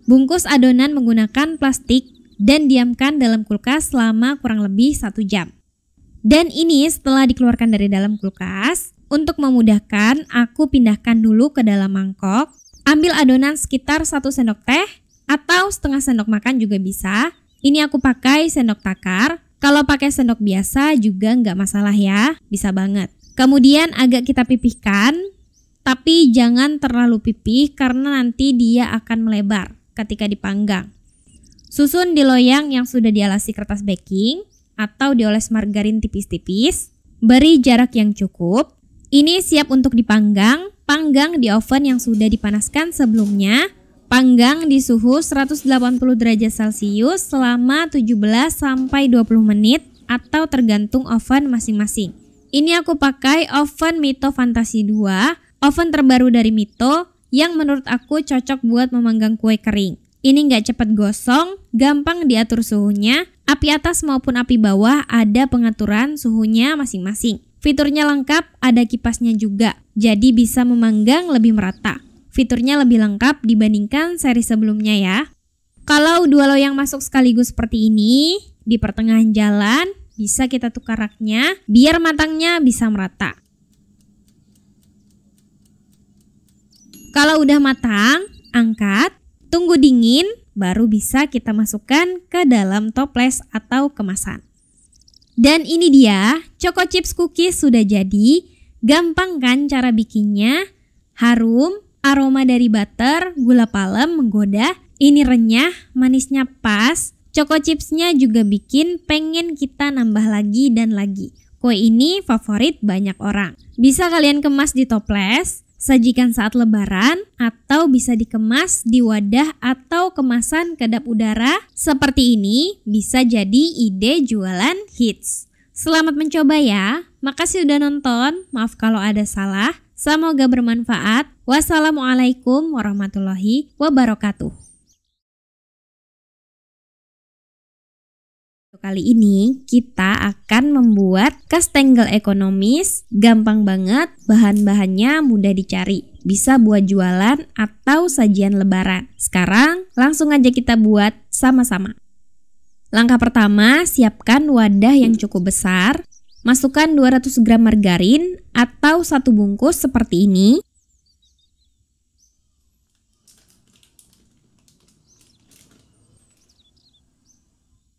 Bungkus adonan menggunakan plastik dan diamkan dalam kulkas selama kurang lebih satu jam. Dan ini setelah dikeluarkan dari dalam kulkas, untuk memudahkan aku pindahkan dulu ke dalam mangkok Ambil adonan sekitar satu sendok teh atau setengah sendok makan juga bisa. Ini aku pakai sendok takar. Kalau pakai sendok biasa juga nggak masalah ya, bisa banget. Kemudian agak kita pipihkan, tapi jangan terlalu pipih karena nanti dia akan melebar ketika dipanggang. Susun di loyang yang sudah dialasi kertas baking atau dioles margarin tipis-tipis. Beri jarak yang cukup. Ini siap untuk dipanggang Panggang di oven yang sudah dipanaskan sebelumnya. Panggang di suhu 180 derajat Celcius selama 17 sampai 20 menit atau tergantung oven masing-masing. Ini aku pakai oven Mito Fantasi 2, oven terbaru dari Mito yang menurut aku cocok buat memanggang kue kering. Ini nggak cepat gosong, gampang diatur suhunya, api atas maupun api bawah ada pengaturan suhunya masing-masing. Fiturnya lengkap, ada kipasnya juga, jadi bisa memanggang lebih merata. Fiturnya lebih lengkap dibandingkan seri sebelumnya ya. Kalau dua loyang masuk sekaligus seperti ini, di pertengahan jalan, bisa kita tukar raknya biar matangnya bisa merata. Kalau udah matang, angkat, tunggu dingin, baru bisa kita masukkan ke dalam toples atau kemasan. Dan ini dia, Choco Chips Cookies sudah jadi. Gampang kan cara bikinnya? Harum, aroma dari butter, gula palem menggoda. Ini renyah, manisnya pas. Choco chipsnya juga bikin pengen kita nambah lagi dan lagi. Kue ini favorit banyak orang. Bisa kalian kemas di toples, Sajikan saat lebaran atau bisa dikemas di wadah atau kemasan kedap udara. Seperti ini bisa jadi ide jualan hits. Selamat mencoba ya. Makasih udah nonton. Maaf kalau ada salah. Semoga bermanfaat. Wassalamualaikum warahmatullahi wabarakatuh. kali ini kita akan membuat kastengel ekonomis, gampang banget, bahan-bahannya mudah dicari. Bisa buat jualan atau sajian lebaran. Sekarang langsung aja kita buat sama-sama. Langkah pertama, siapkan wadah yang cukup besar. Masukkan 200 gram margarin atau satu bungkus seperti ini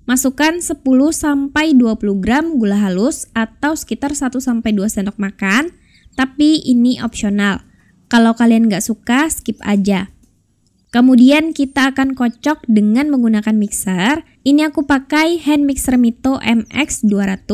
Masukkan 10 sampai 20 gram gula halus atau sekitar 1 sampai 2 sendok makan, tapi ini opsional. Kalau kalian nggak suka, skip aja. Kemudian kita akan kocok dengan menggunakan mixer. Ini aku pakai hand mixer Mito MX200,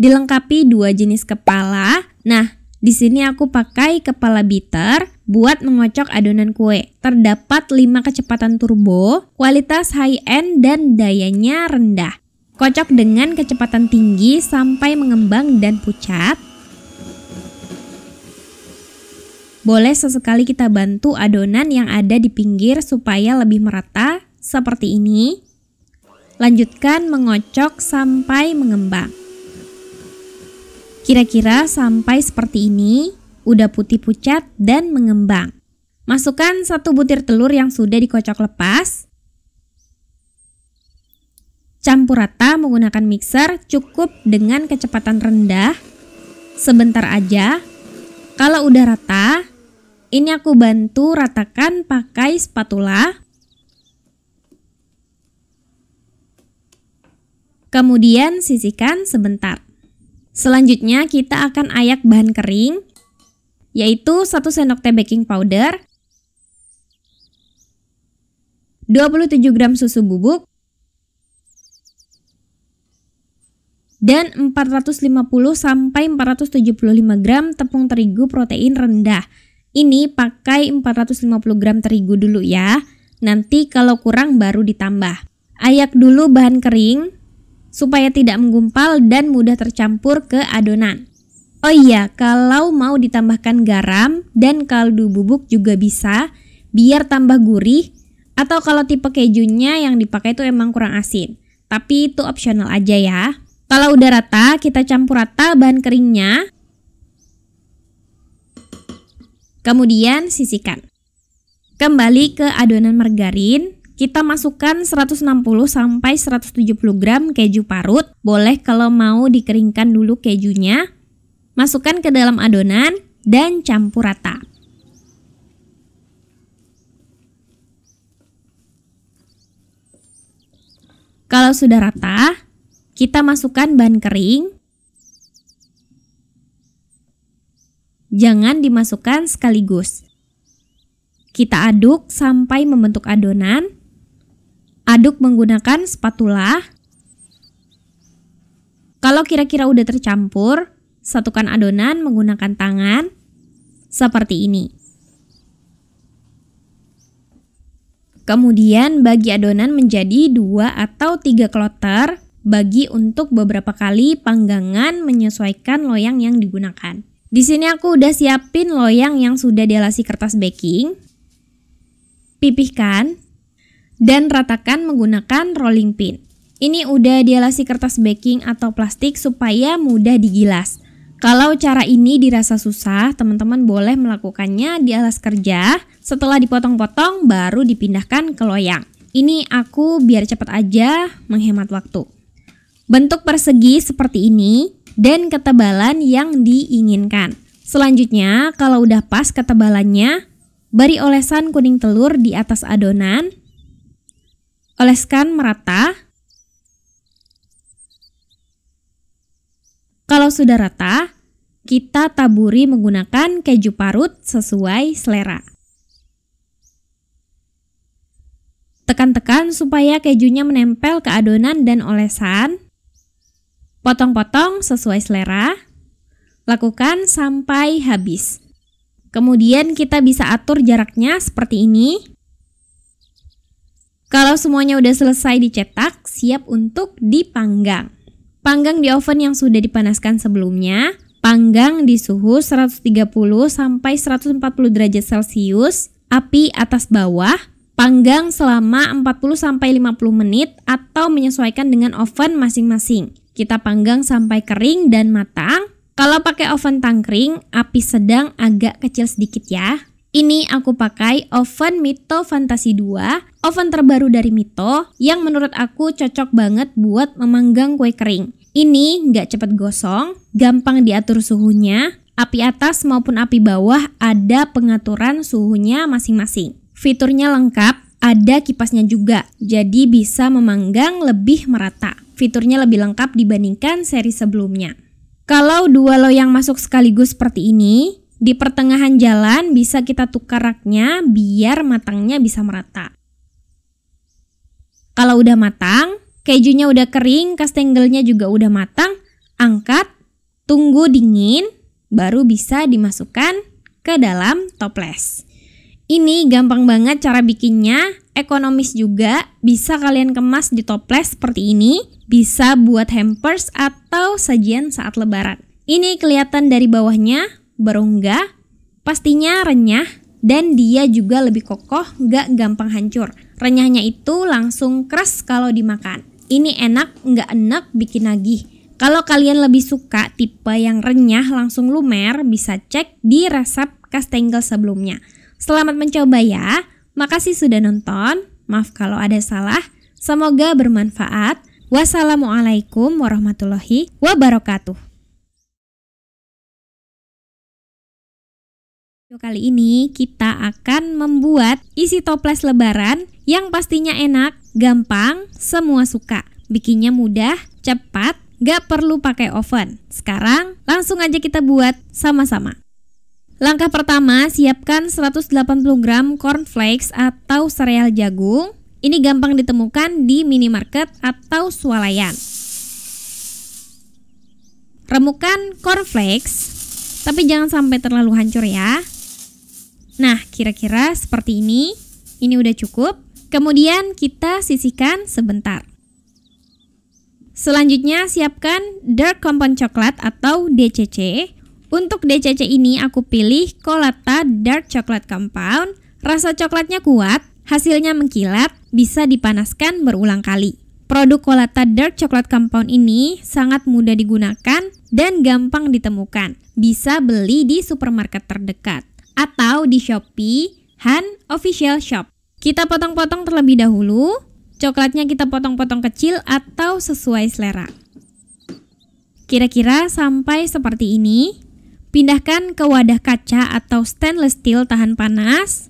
dilengkapi dua jenis kepala. Nah, di sini aku pakai kepala bitter buat mengocok adonan kue. Terdapat 5 kecepatan turbo, kualitas high-end dan dayanya rendah. Kocok dengan kecepatan tinggi sampai mengembang dan pucat. Boleh sesekali kita bantu adonan yang ada di pinggir supaya lebih merata, seperti ini. Lanjutkan mengocok sampai mengembang. Kira-kira sampai seperti ini, udah putih pucat dan mengembang. Masukkan satu butir telur yang sudah dikocok lepas. Campur rata menggunakan mixer cukup dengan kecepatan rendah. Sebentar aja. Kalau udah rata, ini aku bantu ratakan pakai spatula. Kemudian sisihkan sebentar. Selanjutnya kita akan ayak bahan kering, yaitu 1 sendok teh baking powder, 27 gram susu bubuk, dan 450 sampai 475 gram tepung terigu protein rendah. Ini pakai 450 gram terigu dulu ya. Nanti kalau kurang baru ditambah. Ayak dulu bahan kering supaya tidak menggumpal dan mudah tercampur ke adonan. Oh iya, kalau mau ditambahkan garam dan kaldu bubuk juga bisa, biar tambah gurih. Atau kalau tipe kejunya yang dipakai itu emang kurang asin. Tapi itu opsional aja ya. Kalau udah rata, kita campur rata bahan keringnya. Kemudian sisihkan. Kembali ke adonan margarin. Kita masukkan 160 sampai 170 gram keju parut. Boleh kalau mau dikeringkan dulu kejunya. Masukkan ke dalam adonan dan campur rata. Kalau sudah rata, kita masukkan bahan kering. Jangan dimasukkan sekaligus. Kita aduk sampai membentuk adonan Aduk menggunakan spatula. Kalau kira-kira udah tercampur, satukan adonan menggunakan tangan seperti ini. Kemudian bagi adonan menjadi dua atau tiga kloter bagi untuk beberapa kali panggangan menyesuaikan loyang yang digunakan. Di sini aku udah siapin loyang yang sudah dialasi kertas baking. Pipihkan dan ratakan menggunakan rolling pin. Ini udah dialasi kertas baking atau plastik supaya mudah digilas. Kalau cara ini dirasa susah, teman-teman boleh melakukannya di alas kerja. Setelah dipotong-potong, baru dipindahkan ke loyang. Ini aku biar cepat aja menghemat waktu. Bentuk persegi seperti ini dan ketebalan yang diinginkan. Selanjutnya, kalau udah pas ketebalannya, beri olesan kuning telur di atas adonan Oleskan merata. Kalau sudah rata, kita taburi menggunakan keju parut sesuai selera. Tekan-tekan supaya kejunya menempel ke adonan dan olesan. Potong-potong sesuai selera. Lakukan sampai habis. Kemudian kita bisa atur jaraknya seperti ini. Kalau semuanya udah selesai dicetak, siap untuk dipanggang. Panggang di oven yang sudah dipanaskan sebelumnya, panggang di suhu 130 sampai 140 derajat Celcius, api atas bawah, panggang selama 40 sampai 50 menit atau menyesuaikan dengan oven masing-masing. Kita panggang sampai kering dan matang. Kalau pakai oven tangkring, api sedang agak kecil sedikit ya, ini aku pakai oven Mito Fantasi 2, oven terbaru dari Mito yang menurut aku cocok banget buat memanggang kue kering. Ini nggak cepet gosong, gampang diatur suhunya, api atas maupun api bawah ada pengaturan suhunya masing-masing. Fiturnya lengkap, ada kipasnya juga, jadi bisa memanggang lebih merata. Fiturnya lebih lengkap dibandingkan seri sebelumnya. Kalau dua loyang masuk sekaligus seperti ini, di pertengahan jalan bisa kita tukar raknya biar matangnya bisa merata. Kalau udah matang, kejunya udah kering, kastengelnya juga udah matang, angkat, tunggu dingin, baru bisa dimasukkan ke dalam toples. Ini gampang banget cara bikinnya, ekonomis juga, bisa kalian kemas di toples seperti ini, bisa buat hampers atau sajian saat lebaran. Ini kelihatan dari bawahnya, Berongga, pastinya renyah dan dia juga lebih kokoh, nggak gampang hancur. Renyahnya itu langsung keras kalau dimakan. Ini enak, nggak enak, bikin nagih. Kalau kalian lebih suka tipe yang renyah langsung lumer, bisa cek di resep kastengel sebelumnya. Selamat mencoba ya. Makasih sudah nonton. Maaf kalau ada salah. Semoga bermanfaat. Wassalamualaikum warahmatullahi wabarakatuh. kali ini kita akan membuat isi toples lebaran yang pastinya enak, gampang, semua suka. Bikinnya mudah, cepat, gak perlu pakai oven. Sekarang langsung aja kita buat sama-sama. Langkah pertama, siapkan 180 gram cornflakes atau sereal jagung. Ini gampang ditemukan di minimarket atau swalayan. Remukan cornflakes, tapi jangan sampai terlalu hancur ya. Nah, kira-kira seperti ini. Ini udah cukup. Kemudian kita sisihkan sebentar. Selanjutnya siapkan dark compound coklat atau DCC. Untuk DCC ini aku pilih Colata Dark Chocolate Compound. Rasa coklatnya kuat, hasilnya mengkilat, bisa dipanaskan berulang kali. Produk Colata Dark Chocolate Compound ini sangat mudah digunakan dan gampang ditemukan. Bisa beli di supermarket terdekat atau di Shopee Han Official Shop. Kita potong-potong terlebih dahulu. Coklatnya kita potong-potong kecil atau sesuai selera. Kira-kira sampai seperti ini. Pindahkan ke wadah kaca atau stainless steel tahan panas.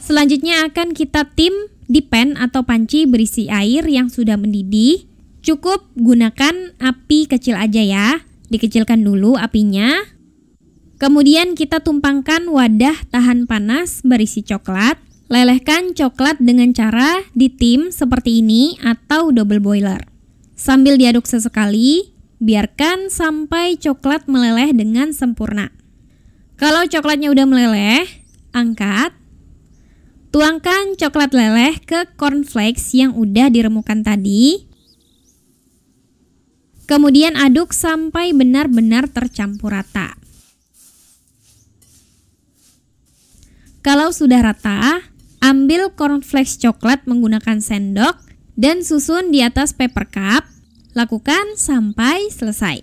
Selanjutnya akan kita tim di pan atau panci berisi air yang sudah mendidih. Cukup gunakan api kecil aja ya dikecilkan dulu apinya. Kemudian kita tumpangkan wadah tahan panas berisi coklat. Lelehkan coklat dengan cara ditim seperti ini atau double boiler. Sambil diaduk sesekali, biarkan sampai coklat meleleh dengan sempurna. Kalau coklatnya udah meleleh, angkat. Tuangkan coklat leleh ke cornflakes yang udah diremukan tadi Kemudian aduk sampai benar-benar tercampur rata. Kalau sudah rata, ambil cornflakes coklat menggunakan sendok dan susun di atas paper cup. Lakukan sampai selesai.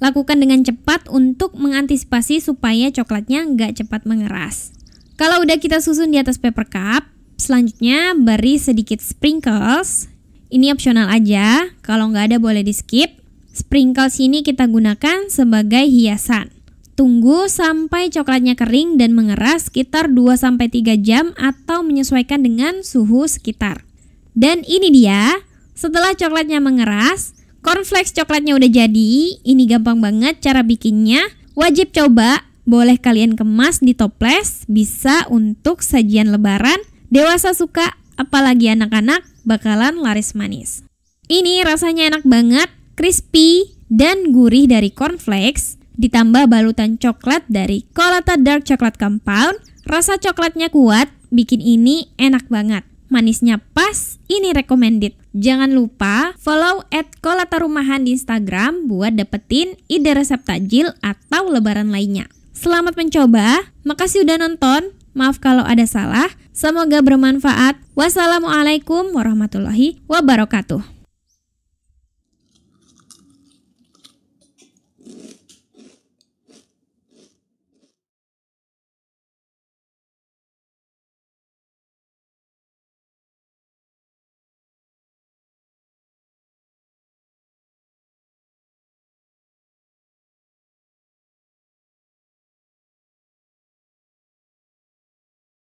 Lakukan dengan cepat untuk mengantisipasi supaya coklatnya nggak cepat mengeras. Kalau udah kita susun di atas paper cup, selanjutnya beri sedikit sprinkles. Ini opsional aja, kalau nggak ada boleh di skip. Sprinkles ini kita gunakan sebagai hiasan. Tunggu sampai coklatnya kering dan mengeras sekitar 2-3 jam atau menyesuaikan dengan suhu sekitar. Dan ini dia, setelah coklatnya mengeras, cornflakes coklatnya udah jadi. Ini gampang banget cara bikinnya. Wajib coba, boleh kalian kemas di toples, bisa untuk sajian lebaran. Dewasa suka, apalagi anak-anak bakalan laris manis. Ini rasanya enak banget, crispy dan gurih dari cornflakes, ditambah balutan coklat dari Colata Dark coklat Compound, rasa coklatnya kuat, bikin ini enak banget. Manisnya pas, ini recommended. Jangan lupa follow at Kolata Rumahan di Instagram buat dapetin ide resep takjil atau lebaran lainnya. Selamat mencoba, makasih udah nonton, maaf kalau ada salah, semoga bermanfaat. Wassalamualaikum warahmatullahi wabarakatuh.